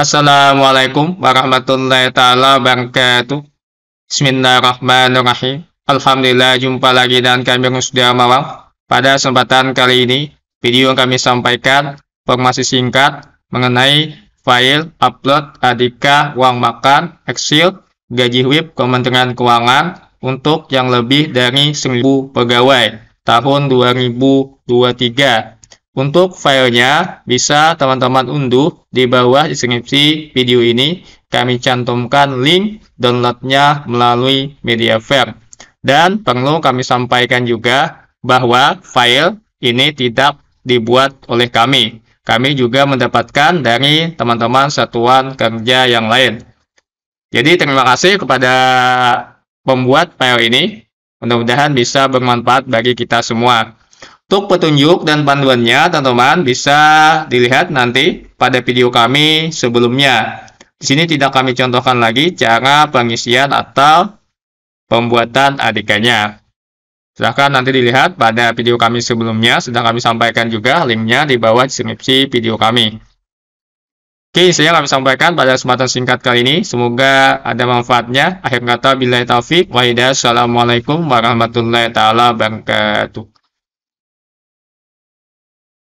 Assalamualaikum warahmatullahi taala wabarakatuh. Bismillahirrahmanirrahim. Alhamdulillah jumpa lagi dengan kami yang sudah malam. Pada kesempatan kali ini, video yang kami sampaikan informasi singkat mengenai file upload adikah uang makan Excel gaji WIP Kementerian Keuangan untuk yang lebih dari 1000 pegawai tahun 2023 untuk filenya bisa teman-teman unduh di bawah deskripsi video ini. Kami cantumkan link downloadnya melalui media Mediafire. Dan perlu kami sampaikan juga bahwa file ini tidak dibuat oleh kami. Kami juga mendapatkan dari teman-teman satuan kerja yang lain. Jadi terima kasih kepada pembuat file ini. Mudah-mudahan bisa bermanfaat bagi kita semua. Untuk petunjuk dan panduannya, teman-teman bisa dilihat nanti pada video kami sebelumnya. Di sini tidak kami contohkan lagi cara pengisian atau pembuatan adikannya. Silahkan nanti dilihat pada video kami sebelumnya, sudah kami sampaikan juga linknya di bawah deskripsi video kami. Oke, saya kami sampaikan pada kesempatan singkat kali ini. Semoga ada manfaatnya. Akhir kata, bila taufik, waidah, assalamualaikum warahmatullahi taala wabarakatuh.